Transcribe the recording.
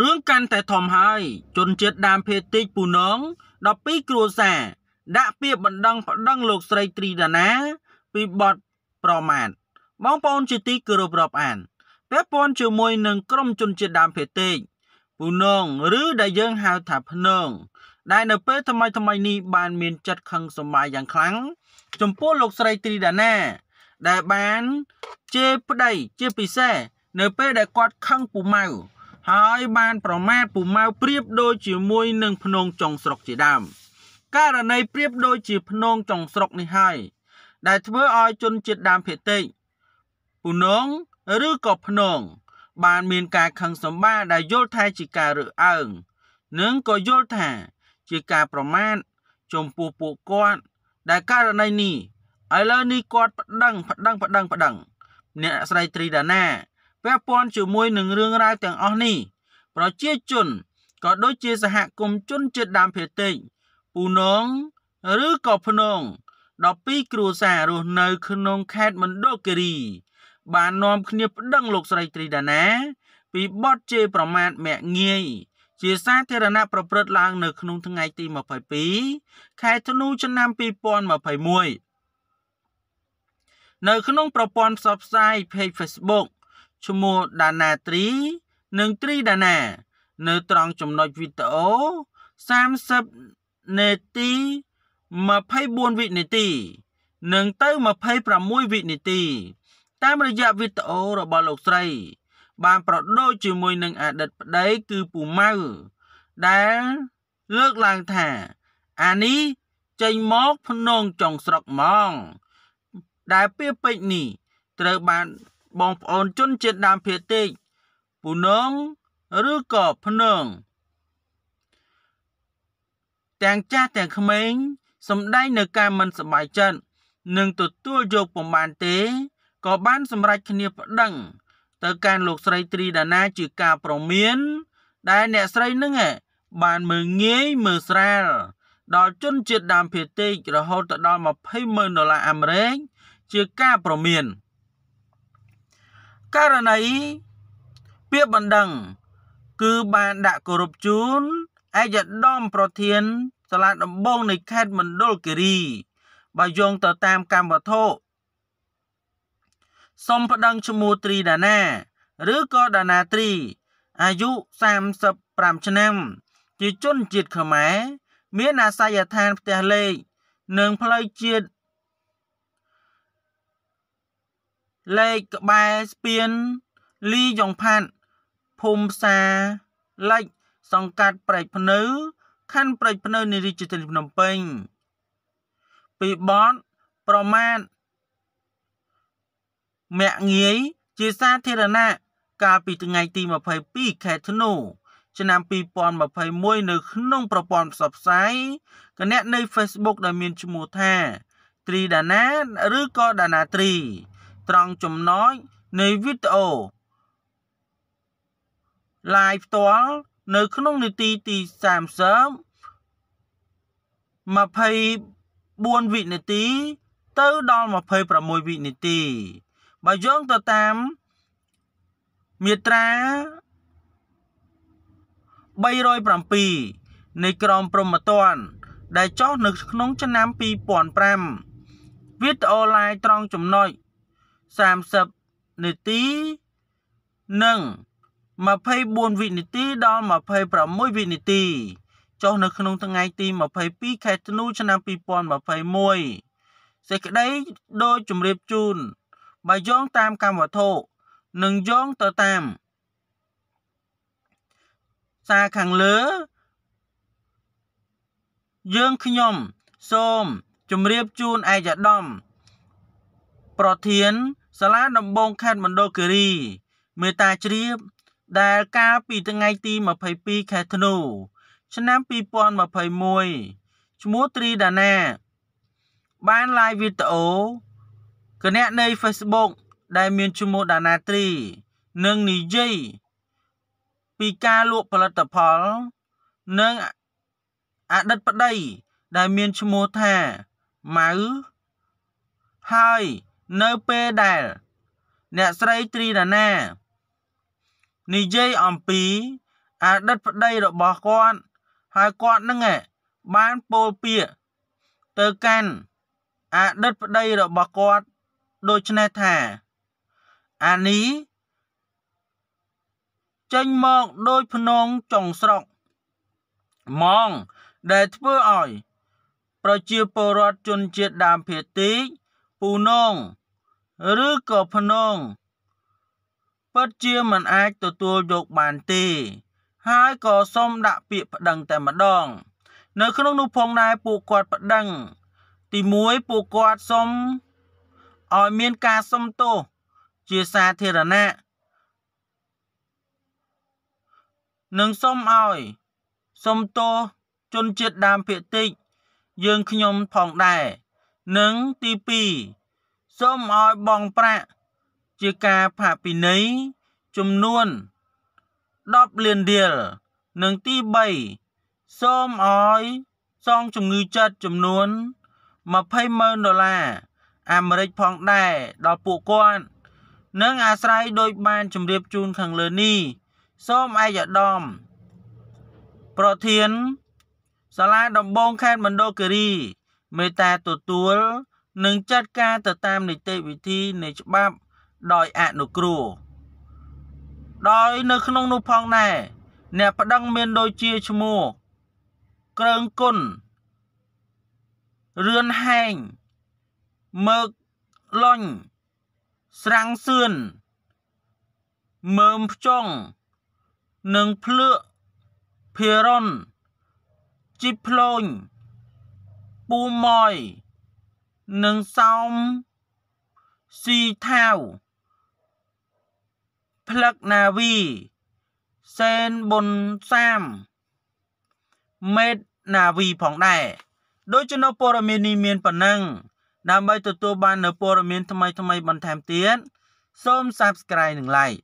រឿងកាន់តែធំហើយជនជាតិដើមភាគតិចពូនង12គ្រួសារដាក់ពាក្យបណ្ដឹងប្តឹងលោកស្រីត្រីដាណា ពីបទប្រមាថបងប្អូនជាទីគោរពរាប់អានពាក់ព័ន្ធជាមួយនឹងក្រុមជនជាតិដើមភាគតិចពូនងឬដែលយើងហៅថាភ្នងដែលនៅពេលថ្មីថ្មីនេះបានមានចិត្តខឹងសម្បាយយ៉ាងខ្លាំងចំពោះលោកស្រីត្រីដាណា ដែលបានជេរប្តីជាពិសេសនៅពេលដែលគាត់ខឹងពូម៉ៅហើយបានប្រមាថពូម៉ៅប្រៀបដូចជាមួយនឹងភ្នងចុងស្រុកជាដើមករណីប្រៀបដូចជាភ្នងចុងស្រុកនេះហើយ ដែលធ្វើឲ្យជនជាតិដើមភាគតិចពូនងឬក៏ភ្នងបានមានការខឹងសម្បាដែលយល់ថាជាការរើសអើងនិងក៏យល់ថា ជាការប្រមាថចំពោះពួកគាត់ដែលករណីនេះឥឡូវនេះគាត់ប្តឹងប្តឹងប្តឹងប្តឹង អ្នកស្រីត្រីដាណាពាក់ព័ន្ធជាមួយនឹងរឿងរ៉ាវទាំងអស់នេះ ប្រជាជនក៏ដូចជាសហគមន៍ជនជាតិដើមភាគតិចពូនងឬក៏ភ្នង12គ្រួសាររស់នៅ ក្នុងខេត្តមណ្ឌលគិរី បាននាំគ្នាប្តឹងលោកស្រីត្រីដាណា ពីបទជេរប្រមាថមាក់ងាយ ជាសាធារណៈប្រព្រឹត្តឡើងនៅក្នុងថ្ងៃទី22ខែធ្នូឆ្នាំ2021នៅ ក្នុងប្រព័ន្ធផ្សព្វផ្សាយ page Facebook ឈ្មោះ Dana 3និង Tree Dana នៅត្រង់ចំណុចវីដេអូ30នាទី24វិនាទី និងទៅ26វិនាទី តាមរយៈវីដេអូរបស់លោកស្រី បានប្រដូចជាមួយនឹងអតីតប្តីគឺពូម៉ៅដែលលើកឡើងថា អានេះចេញមកភ្នងចុងស្រុកម៉ងដែលពាក្យពេចន៍នេះត្រូវបានបងប្អូនជនជាតិដើមភាគតិចពូនងឬក៏ភ្នងទាំងចាស់ទាំងក្មេងសំដែងនៅការមិនសប្បាយចិត្តនិងទទួលយកពំបានទេ ក៏បានសម្រេចគ្នាប្តឹងទៅកាន់លោកស្រីទ្រីដាណា ជាការប្រមានដែលអ្នកស្រីនឹងបានមើងងាយមើលស្រាលដល់ជនជាតិដើមភាគតិចរហូតដល់20ម៉ឺនដុល្លារអាមេរិកជាការប្រមាន។ករណីពាក្យបណ្ដឹង គឺបានដាក់គោរពជូនឯកឧត្តមប្រធានសាលាដំបងនៃខេត្តមណ្ឌលគិរីបើយោងទៅតាមកម្មវត្ថុសំប្តឹងឈ្មោះត្រីដាណា ឬក៏ដាណាត្រី អាយុ35ឆ្នាំ ជាជនជាតិខ្មែរ មានអាសយដ្ឋានផ្ទះលេខនិងផ្លូវជាតិលេខក្បែរស្ពានលីយ៉ុងផាត់ភូមិផ្សារលិចសង្កាត់ប្រែកភ្នៅខណ្ឌប្រែកភ្នៅនៃរាជធានីភ្នំពេញ ពីបតប្រមាថមាក់ងាយ ជាសាធារណៈកាលពីថ្ងៃទី22ខែធ្នូឆ្នាំ2021នៅ ក្នុងប្រព័ន្ធផ្សព្វផ្សាយគណនី Facebook ដែលមានឈ្មោះថា Tridana ឬក៏ Dana Tree ត្រង់ចំណុចនៃវីដេអូ live ផ្ទាល់នៅក្នុងនាទីទី30 24វិនាទី ទៅដល់26វិនាទី បើយើងទៅតាមមាត្រា307នៃក្រមព្រហ្មទណ្ឌដែលចុះនៅក្នុងឆ្នាំ2005វីដេអូឡាយត្រង់ចំណុច30នាទីនិង24វិនាទីដល់26វិនាទីចុះនៅក្នុងថ្ងៃទី22ខែធ្នូឆ្នាំ2021សេចក្តីដូចជម្រាបជូនបើយោងតាមកម្មវត្ថុនិងយោងទៅតាម សារខាងលើយើងខ្ញុំសូមជម្រាបជូនឯកឧត្តមប្រធានសាលាដំបងខេត្តមណ្ឌលគិរីមេតាជ្រាបដែលកាលពីថ្ងៃទី22ខែធ្នូ ឆ្នាំ2021ឈ្មោះត្រីដាណា បានឡាយវីដេអូគណនី Facebook ដែលមានឈ្មោះដាណាត្រីនិងនិយាយពីការលក់ផលិតផល និងអតីតប្តីដែលមានឈ្មោះថាម៉ៅហើយនៅពេលដែល អ្នកស្រីត្រីដាណានិយាយអំពីអតីតប្តីរបស់គាត់ហើយគាត់នឹងបានពោលពាក្យទៅកាន់អតីតប្តីរបស់គាត់ដូច្នេះថា អានីចេញមកដោយភ្នងចុងស្រុកម៉ងដែលធ្វើឲ្យ ប្រជាពលរដ្ឋជនជាតិដើមភាគតិចពូនងឬក៏ភ្នងពិតជាមិនអាច ទទួលយកបានទេ ហើយក៏សូមដាក់ពាក្យប្តឹងតែម្ដង នៅ ក្នុងនោះផងដែរពួកគាត់ប្តឹង ទី1ពួកគាត់សូមឲ្យមានការសុំទោសជាសាធារណៈនិងសូមឲ្យសុំទោសជនជាតិដើមភាគតិចយើងខ្ញុំផងដែរនិងទី2សូមឲ្យបងប្រាក់ជាការផាកពិន័យចំនួន10លានរៀលនិងទី3សូមឲ្យសងជំងឺចិត្តចំនួន20ម៉ឺនដុល្លារអាមេរិកផងដែរដល់ពួកគាត់និងអាស្រ័យដោយបានជម្រាបជូនខាងលើនេះសូមឯកឧត្តមប្រធាន សាលាដំបងខេត្តមណ្ឌលគិរីមេត្តាទទួលនិងចាត់ការទៅតាមនីតិវិធីនៃច្បាប់ដោយអនុគ្រោះដោយ នៅក្នុងនោះផងដែរអ្នកប្តឹងមានដូចជាឈ្មោះ ក្រើងគុណរឿនហែងមើកលុញស្រាំងសឿនមើមផ្ចង់និងភ្លឿកភិរុនជីបភ្លូញពូម៉យនិងសោមស៊ីថាវផ្លឹកណាវីសេនប៊ុនសាមមេតណាវីផងដែរដូចជានៅព័ត៌មាននេះមានប៉ុណ្ណឹងដើម្បីទទួលបាននៅព័ត៌មានថ្មីថ្មីបន្ថែមទៀតសូម Subscribe និង Like